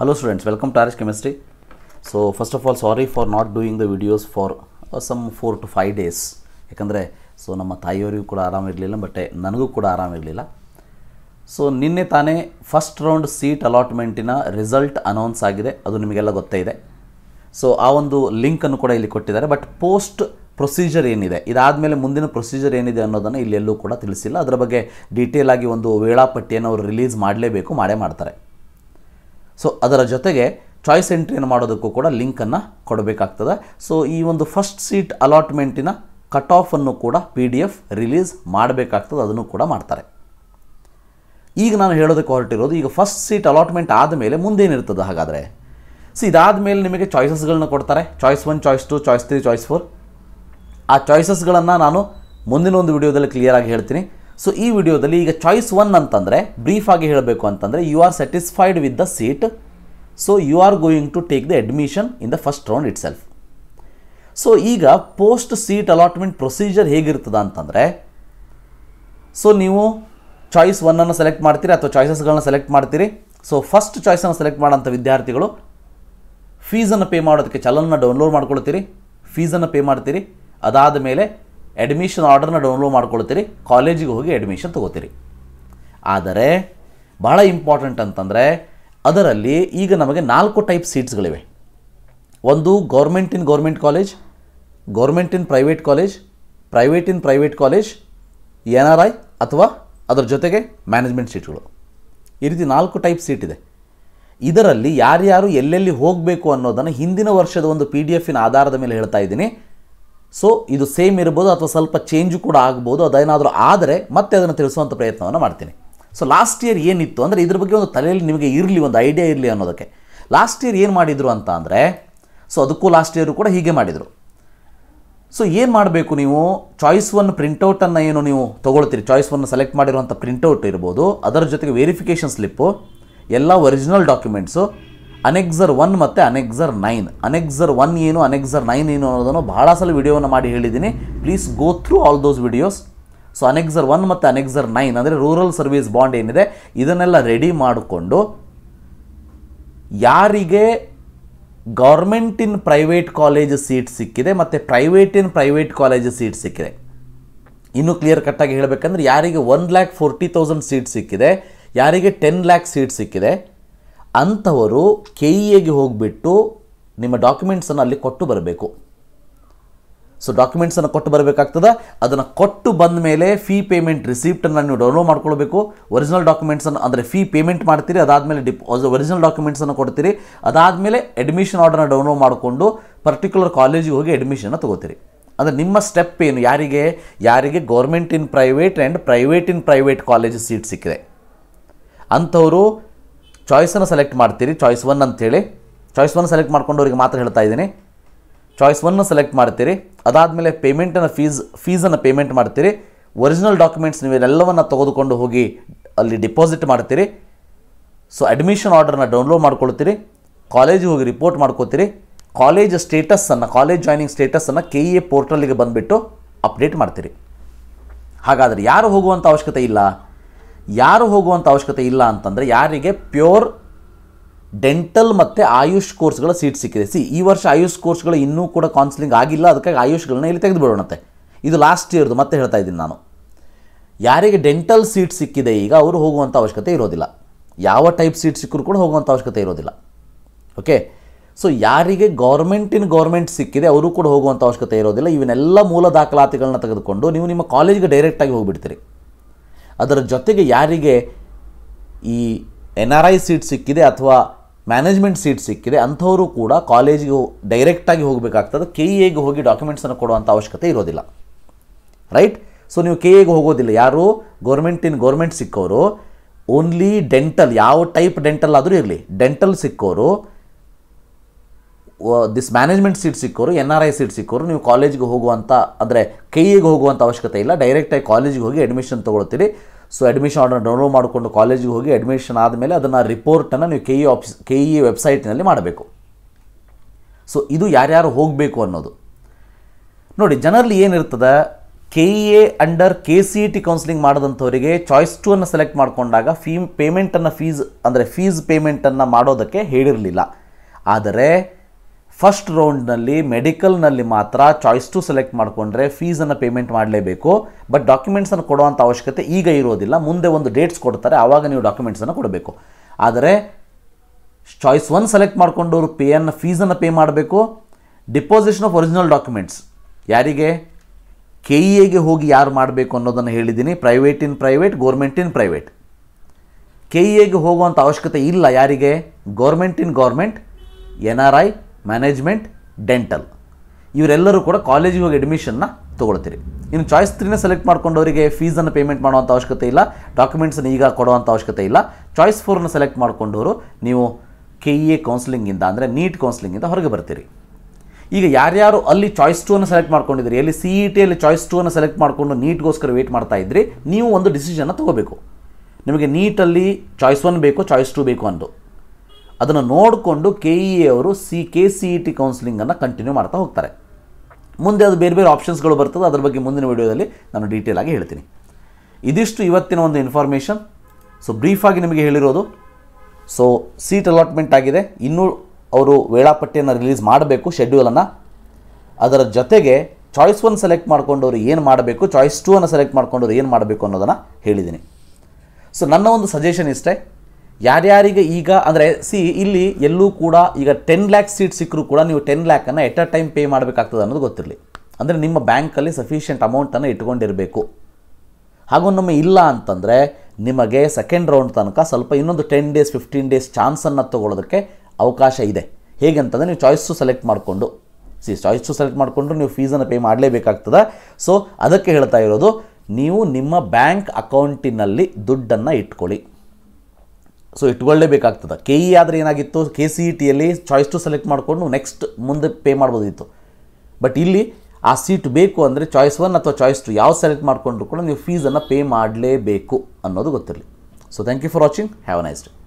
hello students welcome to Arish chemistry so first of all sorry for not doing the videos for uh, some 4 to 5 days ಯಾಕಂದರೆ so ನಮ್ಮ ತಾಯಿಯವರಿಗೂ ಕೂಡ ಆರಾಮಿರಲಿಲ್ಲ but eh, ನನಗೂ ಕೂಡ ಆರಾಮಿರಲಿಲ್ಲ so ನಿನ್ನೆ ತಾನೇ first round seat ಅಲಾಟ್ಮೆಂಟಿನ result announce ಆಗಿದೆ ಅದು ನಿಮಗೆಲ್ಲ ಗೊತ್ತೇ ಇದೆ ಸೊ ಆ ಒಂದು ಲಿಂಕನ್ನು ಕೂಡ ಇಲ್ಲಿ ಕೊಟ್ಟಿದ್ದಾರೆ ಬಟ್ ಪೋಸ್ಟ್ ಪ್ರೊಸೀಜರ್ ಏನಿದೆ ಇದಾದಮೇಲೆ ಮುಂದಿನ ಪ್ರೊಸೀಜರ್ ಏನಿದೆ ಅನ್ನೋದನ್ನು ಇಲ್ಲೆಲ್ಲೂ ಕೂಡ ತಿಳಿಸಿಲ್ಲ ಅದರ ಬಗ್ಗೆ ಡೀಟೇಲ್ ಆಗಿ ಒಂದು ವೇಳಾಪಟ್ಟಿಯನ್ನು ಅವರು ರಿಲೀಸ್ ಮಾಡಲೇಬೇಕು ಮಾಡೇ ಮಾಡ್ತಾರೆ ಸೊ ಅದರ ಜೊತೆಗೆ ಚಾಯ್ಸ್ ಎಂಟ್ರಿಯನ್ನು ಮಾಡೋದಕ್ಕೂ ಕೂಡ ಲಿಂಕನ್ನು ಕೊಡಬೇಕಾಗ್ತದೆ ಸೊ ಈ ಒಂದು ಫಸ್ಟ್ ಸೀಟ್ ಅಲಾಟ್ಮೆಂಟಿನ ಕಟ್ ಆಫನ್ನು ಕೂಡ ಪಿ ಡಿ ಎಫ್ ರಿಲೀಸ್ ಮಾಡಬೇಕಾಗ್ತದೆ ಅದನ್ನು ಕೂಡ ಮಾಡ್ತಾರೆ ಈಗ ನಾನು ಹೇಳೋದಕ್ಕೆ ಹೊರಟಿರೋದು ಈಗ ಫಸ್ಟ್ ಸೀಟ್ ಅಲಾಟ್ಮೆಂಟ್ ಆದಮೇಲೆ ಮುಂದೇನಿರ್ತದೆ ಹಾಗಾದರೆ ಸೊ ಇದಾದ ಮೇಲೆ ನಿಮಗೆ ಚಾಯ್ಸಸ್ಗಳನ್ನ ಕೊಡ್ತಾರೆ choice one choice two choice three choice four ಆ ಚಾಯ್ಸಸ್ಗಳನ್ನು ನಾನು ಮುಂದಿನ ಒಂದು ವಿಡಿಯೋದಲ್ಲಿ ಕ್ಲಿಯರಾಗಿ ಹೇಳ್ತೀನಿ ಸೊ ಈ ವಿಡಿಯೋದಲ್ಲಿ ಈಗ ಚಾಯ್ಸ್ ಒನ್ ಅಂತಂದರೆ ಬ್ರೀಫಾಗಿ ಹೇಳಬೇಕು ಅಂತಂದರೆ you are satisfied with the seat so you are going to take the admission in the first round itself so ಈಗ ಪೋಸ್ಟ್ ಸೀಟ್ ಅಲಾಟ್ಮೆಂಟ್ ಪ್ರೊಸೀಜರ್ ಹೇಗಿರ್ತದ ಅಂತಂದರೆ ಸೊ ನೀವು ಚಾಯ್ಸ್ ಒನ್ನನ್ನು ಸೆಲೆಕ್ಟ್ ಮಾಡ್ತೀರಿ ಅಥವಾ ಚಾಯ್ಸಸ್ಗಳನ್ನ ಸೆಲೆಕ್ಟ್ ಮಾಡ್ತೀರಿ ಸೊ ಫಸ್ಟ್ ಚಾಯ್ಸನ್ನು ಸೆಲೆಕ್ಟ್ ಮಾಡೋಂಥ ವಿದ್ಯಾರ್ಥಿಗಳು ಫೀಸನ್ನು ಪೇ ಮಾಡೋದಕ್ಕೆ ಚಲನನ್ನು ಡೌನ್ಲೋಡ್ ಮಾಡ್ಕೊಳ್ತೀರಿ ಫೀಸನ್ನು ಪೇ ಮಾಡ್ತೀರಿ ಅದಾದ ಮೇಲೆ ಅಡ್ಮಿಷನ್ ಆರ್ಡರ್ನ ಡೌನ್ಲೋಡ್ ಮಾಡ್ಕೊಳ್ತೀರಿ ಕಾಲೇಜಿಗೆ ಹೋಗಿ ಅಡ್ಮಿಷನ್ ತೊಗೋತೀರಿ ಆದರೆ ಬಹಳ ಇಂಪಾರ್ಟೆಂಟ್ ಅಂತಂದರೆ ಅದರಲ್ಲಿ ಈಗ ನಮಗೆ ನಾಲ್ಕು ಟೈಪ್ ಸೀಟ್ಸ್ಗಳಿವೆ ಒಂದು government in government college government in private college private in private college N R I ಅಥವಾ ಅದರ ಜೊತೆಗೆ ಮ್ಯಾನೇಜ್ಮೆಂಟ್ ಸೀಟ್ಗಳು ಈ ರೀತಿ ನಾಲ್ಕು ಟೈಪ್ ಸೀಟ್ ಇದೆ ಇದರಲ್ಲಿ ಯಾರ್ಯಾರು ಎಲ್ಲೆಲ್ಲಿ ಹೋಗಬೇಕು ಅನ್ನೋದನ್ನು ಹಿಂದಿನ ವರ್ಷದ ಒಂದು ಪಿ ಡಿ ಎಫಿನ ಆಧಾರದ ಮೇಲೆ ಹೇಳ್ತಾ ಇದ್ದೀನಿ ಸೊ ಇದು ಸೇಮ್ ಇರ್ಬೋದು ಅಥವಾ ಸ್ವಲ್ಪ ಚೇಂಜು ಕೂಡ ಆಗ್ಬೋದು ಅದೇನಾದರೂ ಆದರೆ ಮತ್ತೆ ಅದನ್ನು ತಿಳಿಸುವಂಥ ಪ್ರಯತ್ನವನ್ನು ಮಾಡ್ತೀನಿ ಸೊ ಲಾಸ್ಟ್ ಇಯರ್ ಏನಿತ್ತು ಅಂದರೆ ಇದ್ರ ಬಗ್ಗೆ ಒಂದು ತಲೆಯಲ್ಲಿ ನಿಮಗೆ ಇರಲಿ ಒಂದು ಐಡಿಯಾ ಇರಲಿ ಅನ್ನೋದಕ್ಕೆ ಲಾಸ್ಟ್ ಇಯರ್ ಏನು ಮಾಡಿದರು ಅಂತ ಅಂದರೆ ಸೊ ಅದಕ್ಕೂ ಲಾಸ್ಟ್ ಇಯರು ಕೂಡ ಹೀಗೆ ಮಾಡಿದರು ಸೊ ಏನು ಮಾಡಬೇಕು ನೀವು ಚಾಯ್ಸ್ ಒನ್ ಪ್ರಿಂಟೌಟನ್ನು ಏನು ನೀವು ತೊಗೊಳ್ತೀರಿ ಚಾಯ್ಸ್ ಒನ್ ಸೆಲೆಕ್ಟ್ ಮಾಡಿರುವಂಥ ಪ್ರಿಂಟೌಟ್ ಇರ್ಬೋದು ಅದರ ಜೊತೆಗೆ ವೆರಿಫಿಕೇಷನ್ ಸ್ಲಿಪ್ಪು ಎಲ್ಲ ಒರಿಜಿನಲ್ ಡಾಕ್ಯುಮೆಂಟ್ಸು ಅನೆಕ್ಸರ್ ಒನ್ ಮತ್ತು ಅನೆಕ್ಸರ್ ನೈನ್ ಅನೆಕ್ಸರ್ ಒನ್ ಏನು ಅನೆಕ್ಸರ್ ನೈನ್ ಏನು ಅನ್ನೋದನ್ನು ಭಾಳ ಸಲ ವಿಡಿಯೋವನ್ನು ಮಾಡಿ ಹೇಳಿದ್ದೀನಿ please go through all those videos so annexure one ಮತ್ತು ಅನೆಕ್ಸರ್ ನೈನ್ ಅಂದರೆ ರೂರಲ್ ಸರ್ವಿಸ್ ಬಾಂಡ್ ಏನಿದೆ ಇದನ್ನೆಲ್ಲ ರೆಡಿ ಮಾಡಿಕೊಂಡು ಯಾರಿಗೆ government in private college seat ಸಿಕ್ಕಿದೆ ಮತ್ತು private in private college seat ಸಿಕ್ಕಿದೆ ಇನ್ನೂ ಕ್ಲಿಯರ್ ಕಟ್ಟಾಗಿ ಹೇಳಬೇಕಂದ್ರೆ ಯಾರಿಗೆ one lakh forty thousand seat ಸಿಕ್ಕಿದೆ ಯಾರಿಗೆ ಟೆನ್ ಲ್ಯಾಕ್ ಸೀಟ್ ಸಿಕ್ಕಿದೆ ಅಂಥವರು ಕೆ ಇ ಎಗೆ ಹೋಗಿಬಿಟ್ಟು ನಿಮ್ಮ ಡಾಕ್ಯುಮೆಂಟ್ಸನ್ನು ಅಲ್ಲಿ ಕೊಟ್ಟು ಬರಬೇಕು ಸೊ ಡಾಕ್ಯುಮೆಂಟ್ಸನ್ನು ಕೊಟ್ಟು ಬರಬೇಕಾಗ್ತದೆ ಅದನ್ನು ಕೊಟ್ಟು ಬಂದ ಮೇಲೆ ಫೀ ಪೇಮೆಂಟ್ ರಿಸೀಪ್ಟನ್ನು ನೀವು ಡೌನ್ಲೋಡ್ ಮಾಡ್ಕೊಳ್ಬೇಕು ಒರಿಜಿನಲ್ ಡಾಕ್ಯುಮೆಂಟ್ಸನ್ನು ಅಂದರೆ ಫೀ ಪೇಮೆಂಟ್ ಮಾಡ್ತೀರಿ ಅದಾದಮೇಲೆ ಡಿಪ್ ಒರಿಜಿನಲ್ ಡಾಕ್ಯುಮೆಂಟ್ಸನ್ನು ಕೊಡ್ತೀರಿ ಅದಾದಮೇಲೆ ಅಡ್ಮಿಷನ್ ಆರ್ಡರ್ನ ಡೌನ್ಲೋಡ್ ಮಾಡಿಕೊಂಡು ಪರ್ಟಿಕ್ಯುಲರ್ ಕಾಲೇಜಿಗೆ ಹೋಗಿ ಅಡ್ಮಿಷನ್ನ ತೊಗೋತೀರಿ ಅಂದರೆ ನಿಮ್ಮ ಸ್ಟೆಪ್ ಏನು ಯಾರಿಗೆ ಯಾರಿಗೆ government in private and private in private college seat ಸಿಕ್ಕಿದೆ ಅಂಥವರು ಚಾಯ್ಸನ್ನು ಸೆಲೆಕ್ಟ್ ಮಾಡ್ತೀರಿ ಚಾಯ್ಸ್ ಒನ್ ಅಂತೇಳಿ ಚಾಯ್ಸ್ ಒನ್ ಸೆಲೆಕ್ಟ್ ಮಾಡ್ಕೊಂಡು ಅವ್ರಿಗೆ ಮಾತ್ರ ಹೇಳ್ತಾ ಇದ್ದೀನಿ ಚಾಯ್ಸ್ ಒನ್ನು ಸೆಲೆಕ್ಟ್ ಮಾಡ್ತೀರಿ ಅದಾದಮೇಲೆ ಪೇಮೆಂಟನ್ನು ಫೀಸ್ ಫೀಸನ್ನು ಪೇಮೆಂಟ್ ಮಾಡ್ತೀರಿ ಒರಿಜಿನಲ್ ಡಾಕ್ಯುಮೆಂಟ್ಸ್ ನೀವು ತೆಗೆದುಕೊಂಡು ಹೋಗಿ ಅಲ್ಲಿ ಡಿಪಾಸಿಟ್ ಮಾಡ್ತೀರಿ ಸೊ ಅಡ್ಮಿಷನ್ ಆರ್ಡರ್ನ ಡೌನ್ಲೋಡ್ ಮಾಡ್ಕೊಳ್ತೀರಿ ಕಾಲೇಜಿಗೆ ಹೋಗಿ ರಿಪೋರ್ಟ್ ಮಾಡ್ಕೋತೀರಿ ಕಾಲೇಜ್ ಸ್ಟೇಟಸನ್ನು ಕಾಲೇಜ್ ಜಾಯ್ನಿಂಗ್ ಸ್ಟೇಟಸನ್ನು ಕೆ ಎ ಪೋರ್ಟಲಿಗೆ ಬಂದುಬಿಟ್ಟು ಅಪ್ಡೇಟ್ ಮಾಡ್ತೀರಿ ಹಾಗಾದರೆ ಯಾರು ಹೋಗುವಂಥ ಅವಶ್ಯಕತೆ ಇಲ್ಲ ಯಾರು ಹೋಗುವಂಥ ಅವಶ್ಯಕತೆ ಇಲ್ಲ ಅಂತಂದರೆ ಯಾರಿಗೆ ಪ್ಯೂರ್ ಡೆಂಟಲ್ ಮತ್ತು ಆಯುಷ್ ಕೋರ್ಸ್ಗಳ ಸೀಟ್ ಸಿಕ್ಕಿದೆ ಸಿ ಈ ವರ್ಷ ಆಯುಷ್ ಕೋರ್ಸ್ಗಳು ಇನ್ನೂ ಕೂಡ ಕೌನ್ಸಿಲಿಂಗ್ ಆಗಿಲ್ಲ ಅದಕ್ಕಾಗಿ ಆಯುಷ್ಗಳನ್ನ ಇಲ್ಲಿ ತೆಗೆದುಬಿಡೋಣತೆ ಇದು ಲಾಸ್ಟ್ ಇಯರ್ದು ಮತ್ತೆ ಹೇಳ್ತಾ ಇದ್ದೀನಿ ನಾನು ಯಾರಿಗೆ ಡೆಂಟಲ್ ಸೀಟ್ ಸಿಕ್ಕಿದೆ ಈಗ ಅವರು ಹೋಗುವಂಥ ಅವಶ್ಯಕತೆ ಇರೋದಿಲ್ಲ ಯಾವ ಟೈಪ್ ಸೀಟ್ ಸಿಕ್ಕರೂ ಕೂಡ ಹೋಗುವಂಥ ಅವಶ್ಯಕತೆ ಇರೋದಿಲ್ಲ ಓಕೆ ಸೊ ಯಾರಿಗೆ ಗೌರ್ಮೆಂಟಿನ ಗೌರ್ಮೆಂಟ್ ಸಿಕ್ಕಿದೆ ಅವರು ಕೂಡ ಹೋಗುವಂಥ ಅವಶ್ಯಕತೆ ಇರೋದಿಲ್ಲ ಇವನ್ನೆಲ್ಲ ಮೂಲ ದಾಖಲಾತಿಗಳನ್ನ ತೆಗೆದುಕೊಂಡು ನೀವು ನಿಮ್ಮ ಕಾಲೇಜಿಗೆ ಡೈರೆಕ್ಟಾಗಿ ಹೋಗಿಬಿಡ್ತೀರಿ ಅದರ ಜೊತೆಗೆ ಯಾರಿಗೆ ಈ ಎನ್ ಆರ್ ಐ ಸೀಟ್ ಸಿಕ್ಕಿದೆ ಅಥವಾ ಮ್ಯಾನೇಜ್ಮೆಂಟ್ ಸೀಟ್ ಸಿಕ್ಕಿದೆ ಅಂಥವರು ಕೂಡ ಕಾಲೇಜಿಗೆ ಡೈರೆಕ್ಟಾಗಿ ಹೋಗಬೇಕಾಗ್ತದೆ ಕೆ ಇ e ಎಗೆ ಹೋಗಿ ಡಾಕ್ಯುಮೆಂಟ್ಸನ್ನು ಕೊಡುವಂಥ ಅವಶ್ಯಕತೆ ಇರೋದಿಲ್ಲ ರೈಟ್ ಸೊ ನೀವು ಕೆ ಎಗೆ e ಹೋಗೋದಿಲ್ಲ ಯಾರು ಗೌರ್ಮೆಂಟ್ ಇನ್ ಗೌರ್ಮೆಂಟ್ ಸಿಕ್ಕೋರು ಓನ್ಲಿ ಡೆಂಟಲ್ ಯಾವ ಟೈಪ್ ಡೆಂಟಲ್ ಆದರೂ ಇರಲಿ ಡೆಂಟಲ್ ಸಿಕ್ಕೋರು ದಿಸ್ ಮ್ಯಾನೇಜ್ಮೆಂಟ್ ಸೀಟ್ ಸಿಕ್ಕೋರು ಎನ್ ಆರ್ ಐ ಸೀಟ್ ಸಿಕ್ಕೋರು ನೀವು ಕಾಲೇಜ್ಗೆ ಹೋಗುವಂಥ ಅಂದರೆ ಕೈಯಿಗೆ e ಹೋಗುವಂಥ ಅವಶ್ಯಕತೆ ಇಲ್ಲ ಡೈರೆಕ್ಟಾಗಿ ಕಾಲೇಜಿಗೆ ಹೋಗಿ ಅಡ್ಮಿಷನ್ ತೊಗೊಳ್ತೀರಿ ಸೊ ಅಡ್ಮಿಷನ್ ಆರ್ಡರ್ ಡೌನ್ಲೋಡ್ ಮಾಡಿಕೊಂಡು ಕಾಲೇಜಿಗೆ ಹೋಗಿ ಅಡ್ಮಿಷನ್ ಆದಮೇಲೆ ಅದನ್ನು ರಿಪೋರ್ಟನ್ನು ನೀವು K E office K E ವೆಬ್ಸೈಟ್ನಲ್ಲಿ ಮಾಡಬೇಕು ಸೊ ಇದು ಯಾರ್ಯಾರು ಹೋಗಬೇಕು ಅನ್ನೋದು ನೋಡಿ ಜನರಲ್ಲಿ ಏನಿರ್ತದೆ K E A under K C E T counselling ಮಾಡಿದಂಥವರಿಗೆ ಚಾಯ್ಸ್ ಟು ಅನ್ನು ಸೆಲೆಕ್ಟ್ ಮಾಡಿಕೊಂಡಾಗ ಫೀ ಪೇಮೆಂಟನ್ನು ಫೀಸ್ ಅಂದರೆ ಫೀಸ್ ಪೇಮೆಂಟನ್ನು ಮಾಡೋದಕ್ಕೆ ಹೇಳಿರಲಿಲ್ಲ ಆದರೆ ಫಸ್ಟ್ ರೌಂಡ್ನಲ್ಲಿ ಮೆಡಿಕಲ್ನಲ್ಲಿ ಮಾತ್ರ ಚಾಯ್ಸ್ ಟು ಸೆಲೆಕ್ಟ್ ಮಾಡಿಕೊಂಡ್ರೆ ಫೀಸನ್ನು ಪೇಮೆಂಟ್ ಮಾಡಲೇಬೇಕು ಬಟ್ ಡಾಕ್ಯುಮೆಂಟ್ಸನ್ನು ಕೊಡುವಂಥ ಅವಶ್ಯಕತೆ ಈಗ ಇರೋದಿಲ್ಲ ಮುಂದೆ ಒಂದು ಡೇಟ್ಸ್ ಕೊಡ್ತಾರೆ ಆವಾಗ ನೀವು ಡಾಕ್ಯುಮೆಂಟ್ಸನ್ನು ಕೊಡಬೇಕು ಆದರೆ ಚಾಯ್ಸ್ ಒನ್ ಸೆಲೆಕ್ಟ್ ಮಾಡ್ಕೊಂಡವರು ಪೇಯನ್ನು ಫೀಸನ್ನು ಪೇ ಮಾಡಬೇಕು ಡಿಪಾಸಿಷನ್ ಆಫ್ ಒರಿಜಿನಲ್ ಡಾಕ್ಯುಮೆಂಟ್ಸ್ ಯಾರಿಗೆ ಕೆ ಇ e ಎಗೆ ಹೋಗಿ ಯಾರು ಮಾಡಬೇಕು ಅನ್ನೋದನ್ನು ಹೇಳಿದ್ದೀನಿ private in private government in private K E ಎಗೆ ಹೋಗುವಂಥ ಅವಶ್ಯಕತೆ ಇಲ್ಲ ಯಾರಿಗೆ government in government N R I management dental ಇವರೆಲ್ಲರೂ ಕೂಡ ಕಾಲೇಜಿಗೆ ಹೋಗಿ ಅಡ್ಮಿಷನ್ನ ತೊಗೊಳ್ತೀರಿ ಇನ್ನು ಚಾಯ್ಸ್ ತ್ರೀನ ಸೆಲೆಕ್ಟ್ ಮಾಡ್ಕೊಂಡವರಿಗೆ ಫೀಸನ್ನು ಪೇಮೆಂಟ್ ಮಾಡುವಂಥ ಅವಶ್ಯಕತೆ ಇಲ್ಲ ಡಾಕ್ಯುಮೆಂಟ್ಸನ್ನು ಈಗ ಕೊಡುವಂಥ ಅವಶ್ಯಕತೆ ಇಲ್ಲ ಚಾಯ್ಸ್ ಫೋರ್ನ ಸೆಲೆಕ್ಟ್ ಮಾಡಿಕೊಂಡವರು ನೀವು ಕೆ ಇ ಎ ಕೌನ್ಸಿಲಿಂಗಿಂದ ಅಂದರೆ ನೀಟ್ ಕೌನ್ಸಿಲಿಂಗಿಂದ ಹೊರಗೆ ಬರ್ತೀರಿ ಈಗ ಯಾರ್ಯಾರು ಅಲ್ಲಿ ಚಾಯ್ಸ್ ಅನ್ನು ಸೆಲೆಕ್ಟ್ ಮಾಡ್ಕೊಂಡಿದ್ದೀರಿ ಎಲ್ಲಿ ಸಿ ಇ ಟಿಯಲ್ಲಿ ಚಾಯ್ಸ್ ಅನ್ನು ಸೆಲೆಕ್ಟ್ ಮಾಡಿಕೊಂಡು ನೀಟ್ಗೋಸ್ಕರ ವೇಟ್ ಮಾಡ್ತಾ ಇದ್ರಿ ನೀವು ಒಂದು ಡಿಸಿಷನ್ನ ತೊಗೋಬೇಕು ನಿಮಗೆ ನೀಟಲ್ಲಿ ಚಾಯ್ಸ್ ಒನ್ ಬೇಕು ಚಾಯ್ಸ್ ಟೂ ಬೇಕು ಅಂದು ಅದನ್ನು ನೋಡಿಕೊಂಡು ಕೆ ಇ e ಎ ಅವರು C K C E T ಕೌನ್ಸಿಲಿಂಗನ್ನು ಕಂಟಿನ್ಯೂ ಮಾಡ್ತಾ ಹೋಗ್ತಾರೆ ಮುಂದೆ ಅದು ಬೇರೆ ಬೇರೆ ಆಪ್ಷನ್ಸ್ಗಳು ಬರ್ತದೆ ಅದರ ಬಗ್ಗೆ ಮುಂದಿನ ವೀಡಿಯೋದಲ್ಲಿ ನಾನು ಡೀಟೇಲ್ ಆಗಿ ಹೇಳ್ತೀನಿ ಇದಿಷ್ಟು ಇವತ್ತಿನ ಒಂದು ಇನ್ಫಾರ್ಮೇಷನ್ ಸೊ ಬ್ರೀಫಾಗಿ ನಿಮಗೆ ಹೇಳಿರೋದು ಸೊ ಸೀಟ್ ಅಲಾಟ್ಮೆಂಟ್ ಆಗಿದೆ ಇನ್ನೂ ಅವರು ವೇಳಾಪಟ್ಟಿಯನ್ನು ರಿಲೀಸ್ ಮಾಡಬೇಕು ಶೆಡ್ಯೂಲನ್ನು ಅದರ ಜೊತೆಗೆ ಚಾಯ್ಸ್ ಒನ್ ಸೆಲೆಕ್ಟ್ ಮಾಡ್ಕೊಂಡವರು ಏನು ಮಾಡಬೇಕು ಚಾಯ್ಸ್ ಟೂ ಅನ್ನು ಸೆಲೆಕ್ಟ್ ಮಾಡ್ಕೊಂಡವರು ಏನು ಮಾಡಬೇಕು ಅನ್ನೋದನ್ನು ಹೇಳಿದ್ದೀನಿ ಸೊ ನನ್ನ ಒಂದು ಸಜೆಷನ್ ಇಷ್ಟೇ ಯಾರ್ಯಾರಿಗೆ ಈಗ ಅಂದರೆ ಸಿ ಇಲ್ಲಿ ಎಲ್ಲೂ ಕೂಡ ಈಗ ಟೆನ್ ಲ್ಯಾಕ್ ಸೀಟ್ ಸಿಕ್ಕರೂ ಕೂಡ ನೀವು ಟೆನ್ ಲ್ಯಾಕನ್ನು ಎಟ್ ಅ ಟೈಮ್ ಪೇ ಮಾಡಬೇಕಾಗ್ತದೆ ಅನ್ನೋದು ಗೊತ್ತಿರಲಿ ಅಂದರೆ ನಿಮ್ಮ ಬ್ಯಾಂಕಲ್ಲಿ ಸಫಿಷಿಯೆಂಟ್ ಅಮೌಂಟನ್ನು ಇಟ್ಕೊಂಡಿರಬೇಕು ಹಾಗೂ ನಮಗೆ ಇಲ್ಲ ಅಂತಂದರೆ ನಿಮಗೆ ಸೆಕೆಂಡ್ ರೌಂಡ್ ತನಕ ಸ್ವಲ್ಪ ಇನ್ನೊಂದು ಟೆನ್ ಡೇಸ್ ಫಿಫ್ಟೀನ್ ಡೇಸ್ ಚಾನ್ಸನ್ನು ತೊಗೊಳೋದಕ್ಕೆ ಅವಕಾಶ ಇದೆ ಹೇಗೆ ಅಂತಂದರೆ ನೀವು ಚಾಯ್ಸು ಸೆಲೆಕ್ಟ್ ಮಾಡಿಕೊಂಡು ಸಿ ಚಾಯ್ಸು ಸೆಲೆಕ್ಟ್ ಮಾಡಿಕೊಂಡು ನೀವು ಫೀಸನ್ನು ಪೇ ಮಾಡಲೇಬೇಕಾಗ್ತದೆ ಸೊ ಅದಕ್ಕೆ ಹೇಳ್ತಾ ಇರೋದು ನೀವು ನಿಮ್ಮ ಬ್ಯಾಂಕ್ ಅಕೌಂಟಿನಲ್ಲಿ ದುಡ್ಡನ್ನು ಇಟ್ಕೊಳ್ಳಿ ಸೊ ಇಟ್ಕೊಳ್ಳೇಬೇಕಾಗ್ತದೆ ಕೆ ಇ e ಆದರೆ ಏನಾಗಿತ್ತು ಕೆ ಸಿ ಇ ಟಿಯಲ್ಲಿ ಚಾಯ್ಸ್ ಟು ಸೆಲೆಕ್ಟ್ ಮಾಡಿಕೊಂಡು ನೆಕ್ಸ್ಟ್ ಮುಂದೆ ಪೇ ಮಾಡ್ಬೋದಿತ್ತು ಬಟ್ ಇಲ್ಲಿ ಆ ಸೀಟ್ ಬೇಕು ಅಂದರೆ ಚಾಯ್ಸ್ ಒನ್ ಅಥವಾ ಚಾಯ್ಸ್ ಟು ಯಾವ ಸೆಲೆಕ್ಟ್ ಮಾಡಿಕೊಂಡ್ರು ಕೂಡ ನೀವು ಫೀಸನ್ನು ಪೇ ಮಾಡಲೇಬೇಕು ಅನ್ನೋದು ಗೊತ್ತಿರಲಿ so thank you for watching have a nice day